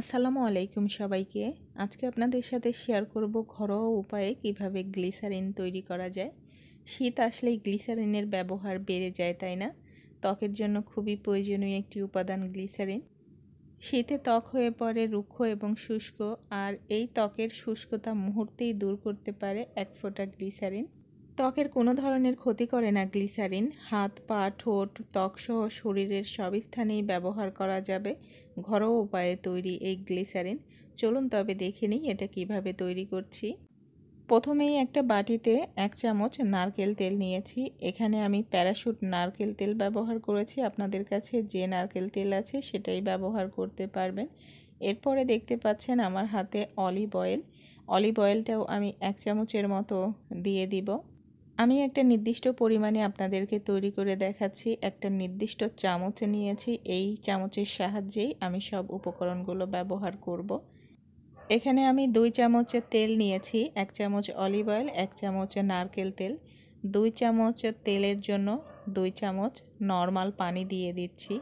আসসালামু আলাইকুম সবাইকে আজকে আপনাদের সাথে শেয়ার করব ঘরোয়া উপায়ে কিভাবে গ্লিসারিন তৈরি করা যায় শীত আসলেই গ্লিসারিনের ব্যবহার বেড়ে যায় তাই না ত্বকের জন্য খুবই প্রয়োজনীয় একটি উপাদান গ্লিসারিন শীতে ত্বক হয়ে পড়ে রুক্ষ এবং শুষ্ক আর এই ত্বকের শুষ্কতা মুহূর্তেই দূর করতে পারে এক ফোঁটা গ্লিসারিন ত্বকের কোনো ধরনের ক্ষতি করে না গ্লিসারিন হাত পা ঠোঁট ত্বক সহ শরীরের সব স্থানেই ব্যবহার করা যাবে ঘরোয়া উপায়ে তৈরি এই গ্লিসারিন চলুন তবে দেখে নিই এটা কিভাবে তৈরি করছি প্রথমেই একটা বাটিতে এক চামচ নারকেল তেল নিয়েছি এখানে আমি প্যারাশুট নারকেল তেল ব্যবহার করেছি আপনাদের কাছে যে নারকেল তেল আছে সেটাই ব্যবহার করতে পারবেন এরপরে দেখতে পাচ্ছেন আমার হাতে অলিভ অয়েল অলিভ অয়েলটাও আমি এক চামচের মতো দিয়ে দিব আমি একটা নির্দিষ্ট পরিমাণে আপনাদেরকে তৈরি করে দেখাচ্ছি একটা নির্দিষ্ট চামচ নিয়েছি এই চামচের সাহায্যেই আমি সব উপকরণগুলো ব্যবহার করব। এখানে আমি দুই চামচের তেল নিয়েছি এক চামচ অলিভ অয়েল এক চামচ নারকেল তেল দুই চামচ তেলের জন্য দুই চামচ নর্মাল পানি দিয়ে দিচ্ছি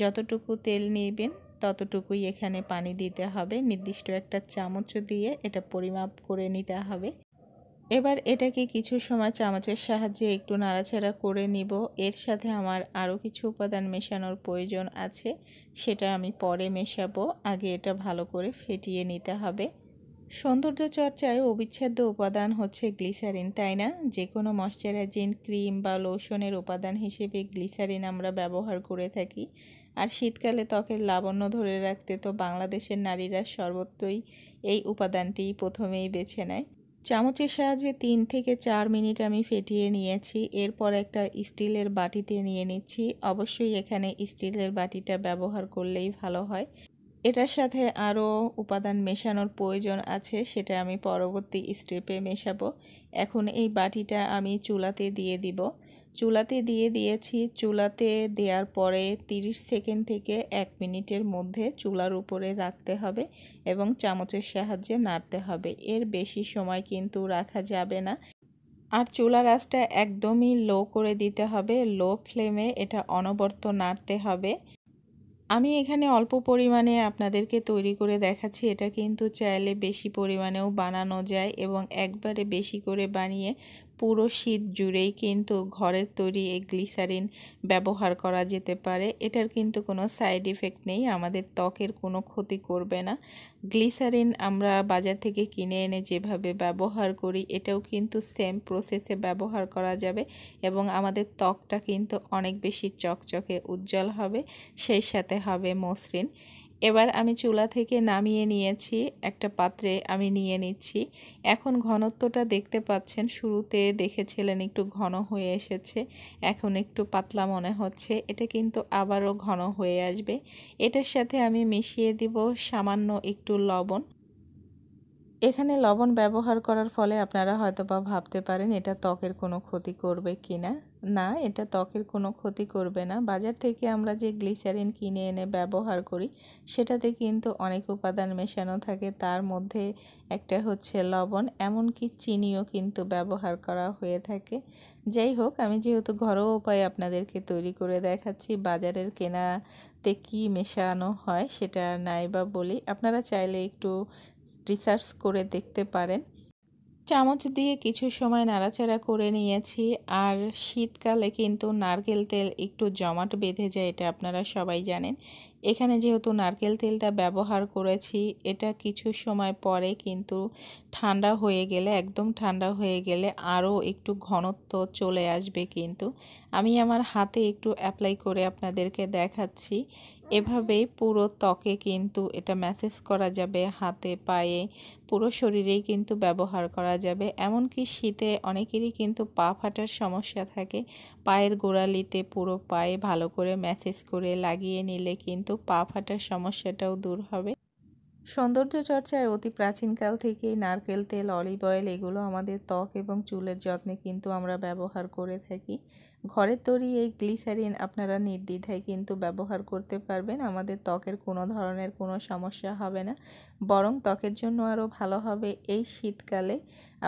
যতটুকু তেল নেবেন ততটুকুই এখানে পানি দিতে হবে নির্দিষ্ট একটা চামচ দিয়ে এটা পরিমাপ করে নিতে হবে এবার এটাকে কিছু সময় চামচের সাহায্যে একটু নাড়াচাড়া করে নিব এর সাথে আমার আরও কিছু উপাদান মেশানোর প্রয়োজন আছে সেটা আমি পরে মেশাবো আগে এটা ভালো করে ফেটিয়ে নিতে হবে সৌন্দর্য চর্চায় অবিচ্ছেদ্য উপাদান হচ্ছে গ্লিসারিন তাই না যে কোনো ময়শ্চারাইজিং ক্রিম বা লোশনের উপাদান হিসেবে গ্লিসারিন আমরা ব্যবহার করে থাকি আর শীতকালে ত্বকের লাবণ্য ধরে রাখতে তো বাংলাদেশের নারীরা সর্বত্রই এই উপাদানটি প্রথমেই বেছে নেয় চামচের সাহায্যে তিন থেকে চার মিনিট আমি ফেটিয়ে নিয়েছি এরপর একটা স্টিলের বাটিতে নিয়ে নিচ্ছি অবশ্যই এখানে স্টিলের বাটিটা ব্যবহার করলেই ভালো হয় এটার সাথে আরও উপাদান মেশানোর প্রয়োজন আছে সেটা আমি পরবর্তী স্টেপে মেশাবো এখন এই বাটিটা আমি চুলাতে দিয়ে দিব চুলাতে দিয়ে দিয়েছি চুলাতে দেওয়ার পরে 30 সেকেন্ড থেকে এক মিনিটের মধ্যে চুলার উপরে রাখতে হবে এবং চামচের সাহায্যে নাড়তে হবে এর বেশি সময় কিন্তু রাখা যাবে না আর চুলার আঁচটা একদমই লো করে দিতে হবে লো ফ্লেমে এটা অনবর্ত নাড়তে হবে আমি এখানে অল্প পরিমাণে আপনাদেরকে তৈরি করে দেখাচ্ছি এটা কিন্তু চাইলে বেশি পরিমাণেও বানানো যায় এবং একবারে বেশি করে বানিয়ে পুরো শীত জুড়েই কিন্তু ঘরের তৈরি এই গ্লিসারিন ব্যবহার করা যেতে পারে এটার কিন্তু কোনো সাইড ইফেক্ট নেই আমাদের ত্বকের কোনো ক্ষতি করবে না গ্লিসারিন আমরা বাজার থেকে কিনে এনে যেভাবে ব্যবহার করি এটাও কিন্তু সেম প্রসেসে ব্যবহার করা যাবে এবং আমাদের ত্বকটা কিন্তু অনেক বেশি চকচকে উজ্জ্বল হবে সেই সাথে হবে মসৃণ এবার আমি চুলা থেকে নামিয়ে নিয়েছি একটা পাত্রে আমি নিয়ে নিচ্ছি এখন ঘনত্বটা দেখতে পাচ্ছেন শুরুতে দেখেছিলেন একটু ঘন হয়ে এসেছে এখন একটু পাতলা মনে হচ্ছে এটা কিন্তু আবারও ঘন হয়ে আসবে এটার সাথে আমি মিশিয়ে দিব সামান্য একটু লবণ এখানে লবণ ব্যবহার করার ফলে আপনারা হয়তো বা ভাবতে পারেন এটা ত্বকের কোনো ক্ষতি করবে কি না না এটা ত্বকের কোনো ক্ষতি করবে না বাজার থেকে আমরা যে গ্লিসারিন কিনে এনে ব্যবহার করি সেটাতে কিন্তু অনেক উপাদান মেশানো থাকে তার মধ্যে একটা হচ্ছে লবণ এমনকি চিনিও কিন্তু ব্যবহার করা হয়ে থাকে যাই হোক আমি যেহেতু ঘরোয়া উপায়ে আপনাদেরকে তৈরি করে দেখাচ্ছি বাজারের কেনাতে কী মেশানো হয় সেটা নাই বা বলি আপনারা চাইলে একটু রিসার্চ করে দেখতে পারেন চামচ দিয়ে কিছু সময় নাড়াচাড়া করে নিয়েছি আর শীতকালে কিন্তু নারকেল তেল একটু জমাট বেঁধে যায় এটা আপনারা সবাই জানেন এখানে যেহেতু নারকেল তেলটা ব্যবহার করেছি এটা কিছু সময় পরে কিন্তু ঠান্ডা হয়ে গেলে একদম ঠান্ডা হয়ে গেলে আরও একটু ঘনত্ব চলে আসবে কিন্তু আমি আমার হাতে একটু অ্যাপ্লাই করে আপনাদেরকে দেখাচ্ছি এভাবেই পুরো ত্বকে কিন্তু এটা ম্যাসেজ করা যাবে হাতে পায়ে পুরো শরীরেই কিন্তু ব্যবহার করা যাবে এমনকি শীতে অনেকেরই কিন্তু পা ফাটার সমস্যা থাকে পায়ের গোড়ালিতে পুরো পায়ে ভালো করে ম্যাসেজ করে লাগিয়ে নিলে কিন্তু পা ফাটার সমস্যাটাও দূর হবে সৌন্দর্য চর্চায় অতি প্রাচীনকাল থেকেই নারকেল তেল অলিভ অয়েল এগুলো আমাদের ত্বক এবং চুলের যত্নে কিন্তু আমরা ব্যবহার করে থাকি ঘরের তৈরি এই গ্লিসারিন আপনারা নির্দ্বিধায় কিন্তু ব্যবহার করতে পারবেন আমাদের ত্বকের কোনো ধরনের কোনো সমস্যা হবে না বরং ত্বকের জন্য আরও ভালো হবে এই শীতকালে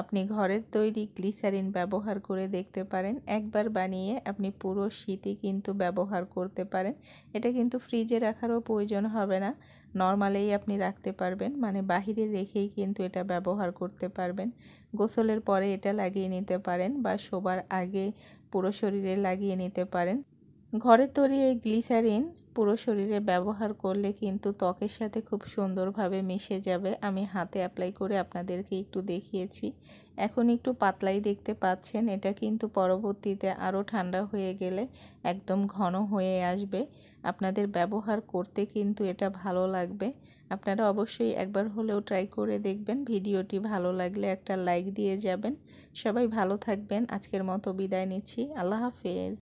আপনি ঘরের তৈরি গ্লিসারিন ব্যবহার করে দেখতে পারেন একবার বানিয়ে আপনি পুরো শীতই কিন্তু ব্যবহার করতে পারেন এটা কিন্তু ফ্রিজে রাখারও প্রয়োজন হবে না নর্মালেই আপনি রাখতে রাখতে পারবেন মানে বাহিরে রেখেই কিন্তু এটা ব্যবহার করতে পারবেন গোসলের পরে এটা লাগিয়ে নিতে পারেন বা শোবার আগে পুরো শরীরে লাগিয়ে নিতে পারেন ঘরে তৈরি এই গ্লিসারিন পুরো শরীরে ব্যবহার করলে কিন্তু ত্বকের সাথে খুব সুন্দরভাবে মিশে যাবে আমি হাতে অ্যাপ্লাই করে আপনাদেরকে একটু দেখিয়েছি এখন একটু পাতলাই দেখতে পাচ্ছেন এটা কিন্তু পরবর্তীতে আরও ঠান্ডা হয়ে গেলে একদম ঘন হয়ে আসবে আপনাদের ব্যবহার করতে কিন্তু এটা ভালো লাগবে আপনারা অবশ্যই একবার হলেও ট্রাই করে দেখবেন ভিডিওটি ভালো লাগলে একটা লাইক দিয়ে যাবেন সবাই ভালো থাকবেন আজকের মতো বিদায় নিচ্ছি আল্লাহ হাফেজ